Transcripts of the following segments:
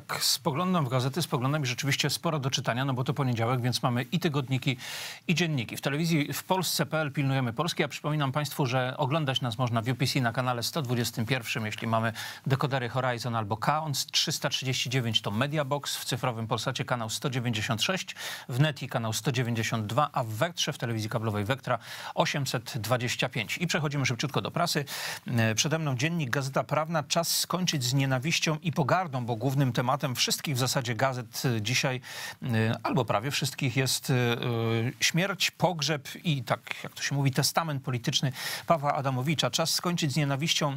tak spoglądam w gazety, spoglądam i rzeczywiście sporo do czytania, no bo to poniedziałek, więc mamy i tygodniki, i dzienniki. W telewizji w Polsce.pl pilnujemy Polski. Ja przypominam Państwu, że oglądać nas można w UPC na kanale 121, jeśli mamy dekodery Horizon albo K. 339 to Mediabox, w cyfrowym Polsacie kanał 196, w Neti kanał 192, a w Wektrze, w telewizji kablowej Wektra 825. I przechodzimy szybciutko do prasy. E, przede mną dziennik Gazeta Prawna. Czas skończyć z nienawiścią i pogardą, bo głównym tematem tematem wszystkich w zasadzie gazet dzisiaj, y, albo prawie wszystkich, jest y, y, śmierć, pogrzeb i tak, jak to się mówi, testament polityczny Pawła Adamowicza. Czas skończyć z nienawiścią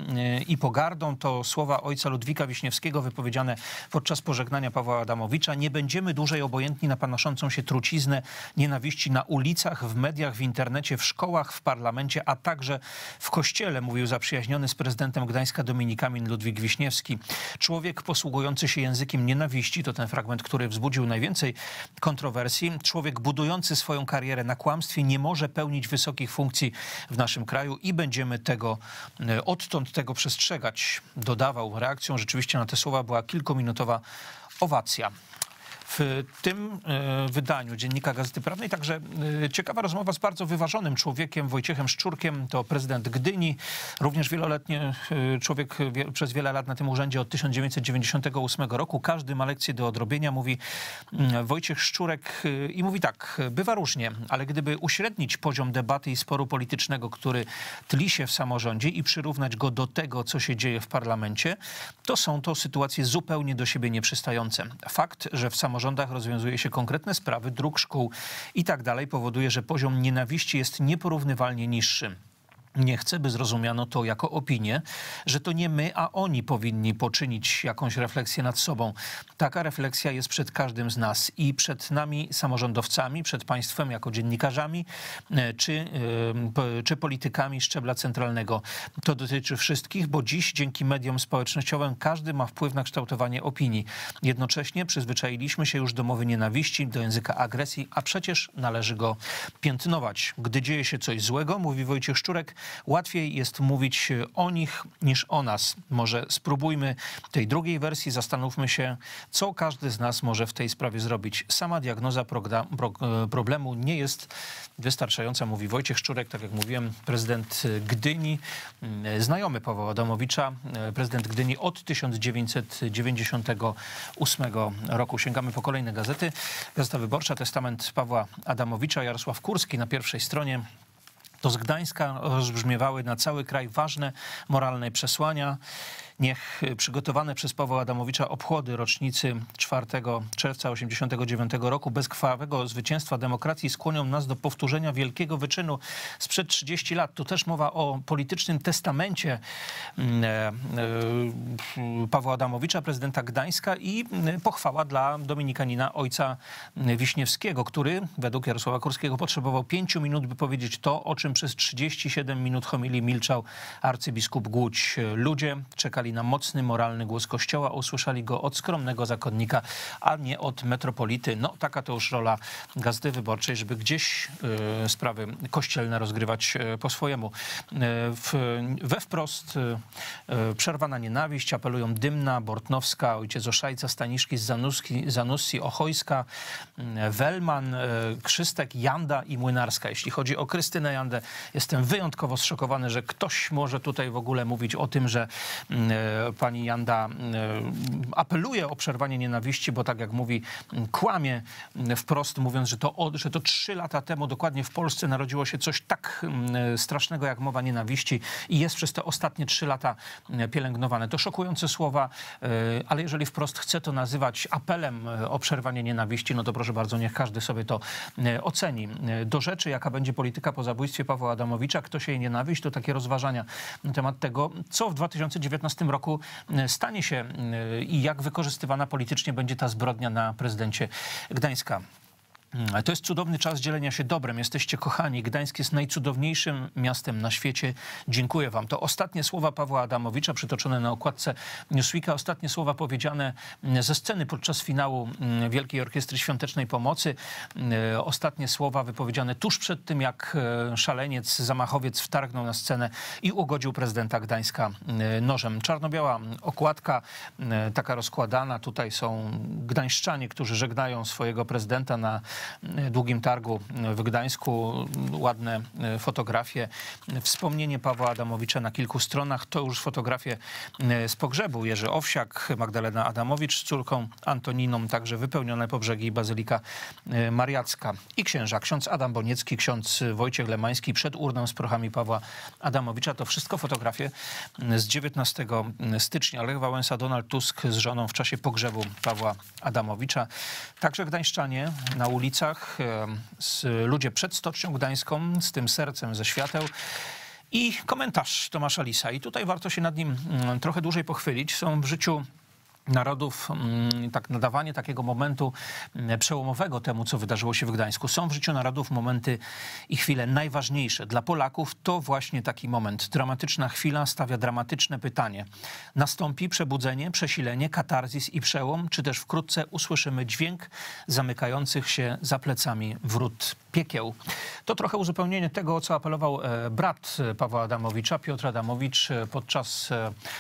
i pogardą. To słowa ojca Ludwika Wiśniewskiego wypowiedziane podczas pożegnania Pawła Adamowicza. Nie będziemy dłużej obojętni na panoszącą się truciznę nienawiści na ulicach, w mediach, w internecie, w szkołach, w parlamencie, a także w kościele, mówił zaprzyjaźniony z prezydentem Gdańska Dominikamin Ludwik Wiśniewski. Człowiek posługujący się językiem językiem nienawiści, to ten fragment, który wzbudził najwięcej kontrowersji. Człowiek budujący swoją karierę na kłamstwie nie może pełnić wysokich funkcji w naszym kraju i będziemy tego e, odtąd tego przestrzegać, dodawał. Reakcją rzeczywiście na te słowa była kilkuminutowa owacja. W tym e, wydaniu Dziennika Gazety Prawnej także e, ciekawa rozmowa z bardzo wyważonym człowiekiem, Wojciechem Szczurkiem, to prezydent Gdyni, również wieloletni e, człowiek przez wiele lat na tym urzędzie od 1998 roku. Każdy ma lekcję do odrobienia, mówi mm, Wojciech Szczurek i mówi tak, bywa różnie, ale gdyby uśrednić poziom debaty i sporu politycznego, który tli się w samorządzie i przyrównać go do tego, co się dzieje w parlamencie, to są to sytuacje zupełnie do siebie nieprzystające. Fakt, że w samorządzie samorządach rozwiązuje się konkretne sprawy dróg, szkół i tak dalej, powoduje, że poziom nienawiści jest nieporównywalnie niższy. Nie chcę, by zrozumiano to jako opinię, że to nie my, a oni powinni poczynić jakąś refleksję nad sobą. Taka refleksja jest przed każdym z nas i przed nami samorządowcami, przed państwem jako dziennikarzami e, czy, e, czy politykami szczebla centralnego. To dotyczy wszystkich, bo dziś dzięki mediom społecznościowym każdy ma wpływ na kształtowanie opinii. Jednocześnie przyzwyczailiśmy się już do mowy nienawiści, do języka agresji, a przecież należy go piętnować. Gdy dzieje się coś złego, mówi Wojciech Szczurek, Łatwiej jest mówić o nich niż o nas. Może spróbujmy tej drugiej wersji, zastanówmy się, co każdy z nas może w tej sprawie zrobić. Sama diagnoza problemu nie jest wystarczająca, mówi Wojciech Szczurek, tak jak mówiłem, prezydent Gdyni, mm, znajomy Pawła Adamowicza, e, prezydent Gdyni od 1998 roku. Sięgamy po kolejne gazety. Gazeta Wyborcza, testament Pawła Adamowicza, Jarosław Kurski na pierwszej stronie. To z Gdańska rozbrzmiewały na cały kraj ważne moralne przesłania. Niech przygotowane przez Pawła Adamowicza obchody rocznicy 4 czerwca 1989 roku bezkrwawego zwycięstwa demokracji skłonią nas do powtórzenia wielkiego wyczynu sprzed 30 lat. Tu też mowa o politycznym testamencie mm, e, e, Pawła Adamowicza, prezydenta Gdańska i mm, pochwała dla dominikanina ojca Wiśniewskiego, który według Jarosława Kurskiego potrzebował 5 minut, by powiedzieć to, o czym przez 37 minut homilii milczał arcybiskup Głódź. Ludzie czekali na mocny, moralny głos Kościoła, usłyszeli go od skromnego zakonnika, a nie od metropolity. No, taka to już rola gazdy Wyborczej, żeby gdzieś y, sprawy kościelne rozgrywać y, po swojemu. Y, w, we wprost przerwana nienawiść apelują Dymna, Bortnowska, ojciec Oszajca, Staniszki, z Zanussi, Ochojska, Welman, Krzystek, Janda i Młynarska. Jeśli chodzi o Krystynę Jandę, jestem wyjątkowo zszokowany, że ktoś może tutaj w ogóle mówić o tym, że mm, pani Janda e, apeluje o przerwanie nienawiści, bo tak jak mówi, kłamie wprost, mówiąc, że to, że to trzy lata temu dokładnie w Polsce narodziło się coś tak mm, strasznego jak mowa nienawiści i jest przez te ostatnie trzy lata e, pielęgnowane. To szokujące słowa, e, ale jeżeli wprost chce to nazywać apelem o przerwanie nienawiści, no to proszę bardzo, niech każdy sobie to oceni. Do rzeczy, jaka będzie polityka po zabójstwie Pawła Adamowicza, kto się jej nienawiść, to takie rozważania na temat tego, co w 2019 tym roku e, stanie się e, i jak wykorzystywana politycznie będzie ta zbrodnia na prezydencie Gdańska. Mm, to jest cudowny czas dzielenia się dobrem. Jesteście kochani. Gdańsk jest najcudowniejszym miastem na świecie. Dziękuję wam. To ostatnie słowa Pawła Adamowicza, przytoczone na okładce Newsweeka. Ostatnie słowa powiedziane mm, ze sceny podczas finału mm, Wielkiej Orkiestry Świątecznej Pomocy. Ostatnie słowa wypowiedziane tuż przed tym, jak e, szaleniec, zamachowiec wtargnął na scenę i ugodził prezydenta Gdańska nożem. Czarno-biała okładka, taka rozkładana. Tutaj są gdańszczanie, którzy żegnają swojego prezydenta na Długim Targu w Gdańsku. Ładne e, fotografie. Wspomnienie Pawła Adamowicza na kilku stronach. To już fotografie e, z pogrzebu. Jerzy Owsiak, Magdalena Adamowicz z córką Antoniną, także wypełnione po brzegi Bazylika e, Mariacka i księża. Ksiądz Adam Boniecki, ksiądz Wojciech Lemański przed urną z prochami Pawła Adamowicza. To wszystko fotografie z 19 stycznia. Lech Wałęsa, Donald Tusk z żoną w czasie pogrzebu Pawła Adamowicza. Także gdańszczanie na ulicy okolicach, ludzie przed Stocznią Gdańską, z tym sercem ze świateł. I komentarz Tomasza Lisa. I tutaj warto się nad nim mm, trochę dłużej pochwylić. Są w życiu narodów, mm, tak, nadawanie takiego momentu mm, przełomowego temu, co wydarzyło się w Gdańsku. Są w życiu narodów momenty i chwile najważniejsze. Dla Polaków to właśnie taki moment. Dramatyczna chwila stawia dramatyczne pytanie. Nastąpi przebudzenie, przesilenie, katarzis i przełom, czy też wkrótce usłyszymy dźwięk zamykających się za plecami wrót piekieł. To trochę uzupełnienie tego, o co apelował e, brat e, Pawła Adamowicza, Piotr Adamowicz, e, podczas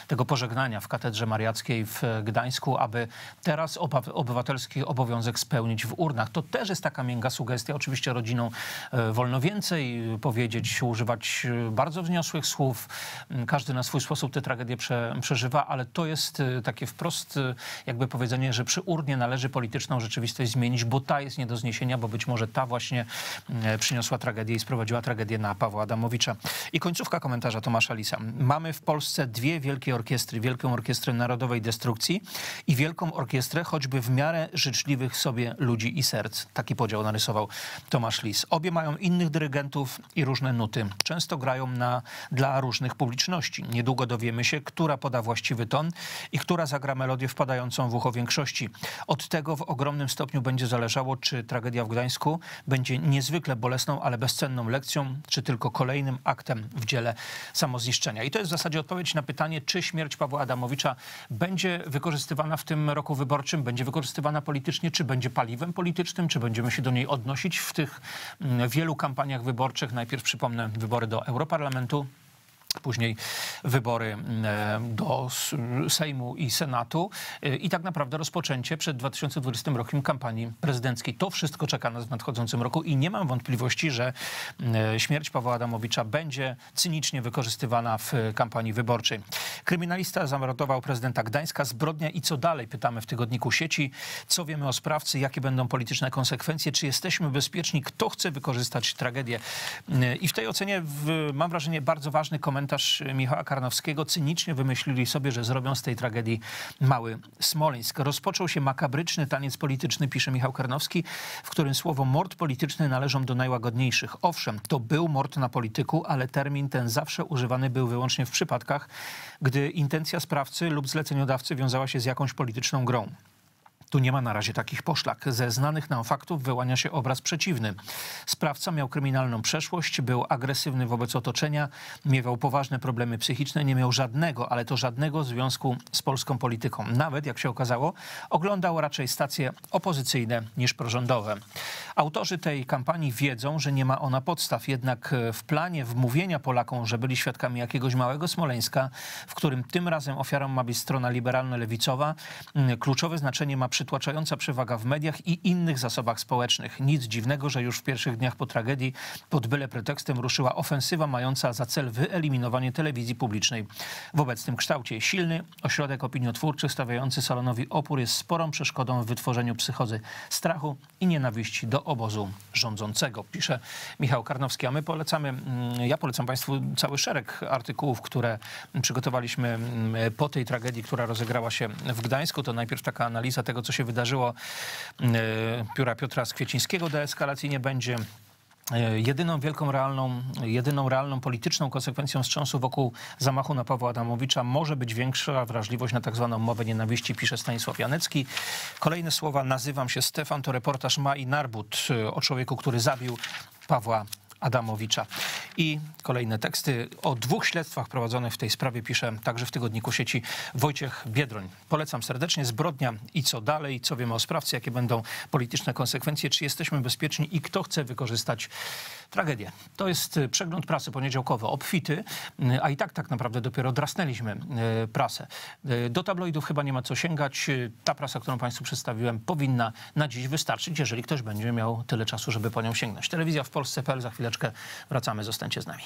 tego pożegnania w Katedrze Mariackiej w Gdańsku. Gdańsku, aby teraz obywatelski obowiązek spełnić w urnach. To też jest taka miękka sugestia. Oczywiście rodziną e, wolno więcej e, powiedzieć, używać e, bardzo wzniosłych słów. Mm, każdy na swój sposób tę tragedię prze, przeżywa, ale to jest takie wprost jakby powiedzenie, że przy urnie należy polityczną rzeczywistość zmienić, bo ta jest nie do zniesienia, bo być może ta właśnie przyniosła tragedię i sprowadziła tragedię na Pawła Adamowicza. I końcówka komentarza Tomasza Lisa. Mamy w Polsce dwie wielkie orkiestry. Wielką Orkiestrę Narodowej Destrukcji i wielką orkiestrę choćby w miarę życzliwych sobie ludzi i serc. Taki podział narysował Tomasz Lis. Obie mają innych dyrygentów i różne nuty. Często grają na, dla różnych publiczności. Niedługo dowiemy się, która poda właściwy ton i która zagra melodię wpadającą w ucho większości. Od tego w ogromnym stopniu będzie zależało, czy tragedia w Gdańsku będzie niezwykle bolesną, ale bezcenną lekcją, czy tylko kolejnym aktem w dziele samozniszczenia. I to jest w zasadzie odpowiedź na pytanie, czy śmierć Pawła Adamowicza będzie wykorzystana wykorzystywana w tym roku wyborczym, będzie wykorzystywana politycznie, czy będzie paliwem politycznym, czy będziemy się do niej odnosić w tych mm, wielu kampaniach wyborczych. Najpierw przypomnę wybory do Europarlamentu, później wybory e, do Sejmu i Senatu e, i tak naprawdę rozpoczęcie przed 2020 rokiem kampanii prezydenckiej. To wszystko czeka nas w nadchodzącym roku i nie mam wątpliwości, że e, śmierć Pawła Adamowicza będzie cynicznie wykorzystywana w kampanii wyborczej. Kryminalista zamordował prezydenta Gdańska. Zbrodnia i co dalej? Pytamy w tygodniku sieci. Co wiemy o sprawcy? Jakie będą polityczne konsekwencje? Czy jesteśmy bezpieczni? Kto chce wykorzystać tragedię? I w tej ocenie w, mam wrażenie bardzo ważny komentarz komentarz Michała Karnowskiego, cynicznie wymyślili sobie, że zrobią z tej tragedii mały Smoleńsk. Rozpoczął się makabryczny taniec polityczny, pisze Michał Karnowski, w którym słowo mord polityczny należą do najłagodniejszych. Owszem, to był mord na polityku, ale termin ten zawsze używany był wyłącznie w przypadkach, gdy intencja sprawcy lub zleceniodawcy wiązała się z jakąś polityczną grą. Tu nie ma na razie takich poszlak. Ze znanych nam faktów wyłania się obraz przeciwny. Sprawca miał kryminalną przeszłość, był agresywny wobec otoczenia, miewał poważne problemy psychiczne, nie miał żadnego, ale to żadnego związku z polską polityką. Nawet, jak się okazało, oglądał raczej stacje opozycyjne niż prorządowe. Autorzy tej kampanii wiedzą, że nie ma ona podstaw, jednak e, w planie wmówienia Polakom, że byli świadkami jakiegoś małego Smoleńska, w którym tym razem ofiarą ma być strona liberalno-lewicowa, kluczowe znaczenie ma przytłaczająca przewaga w mediach i innych zasobach społecznych. Nic dziwnego, że już w pierwszych dniach po tragedii pod byle pretekstem ruszyła ofensywa mająca za cel wyeliminowanie telewizji publicznej. W obecnym kształcie silny ośrodek opiniotwórczy stawiający Salonowi opór jest sporą przeszkodą w wytworzeniu psychozy strachu i nienawiści do obozu rządzącego, pisze Michał Karnowski. A my polecamy, mm, ja polecam Państwu cały szereg artykułów, które przygotowaliśmy mm, po tej tragedii, która rozegrała się w Gdańsku. To najpierw taka analiza tego, co co się wydarzyło e, pióra Piotra Skwiecińskiego deeskalacji nie będzie. E, jedyną wielką realną, jedyną realną polityczną konsekwencją wstrząsu wokół zamachu na Pawła Adamowicza może być większa wrażliwość na tzw. Tak mowę nienawiści, pisze Stanisław Janecki. Kolejne słowa, nazywam się Stefan, to reportaż Mai Narbut e, o człowieku, który zabił Pawła Adamowicza. I kolejne teksty o dwóch śledztwach prowadzonych w tej sprawie pisze także w tygodniku sieci Wojciech Biedroń. Polecam serdecznie. Zbrodnia i co dalej, co wiemy o sprawcy, jakie będą polityczne konsekwencje, czy jesteśmy bezpieczni i kto chce wykorzystać tragedię. To jest e, przegląd prasy poniedziałkowy, obfity, e, a i tak tak naprawdę dopiero drasnęliśmy e, prasę. Do tabloidów chyba nie ma co sięgać. Ta prasa, którą Państwu przedstawiłem, powinna na dziś wystarczyć, jeżeli ktoś będzie miał tyle czasu, żeby po nią sięgnąć. Telewizja w Polsce.pl za chwilę chwileczkę wracamy, zostańcie z nami.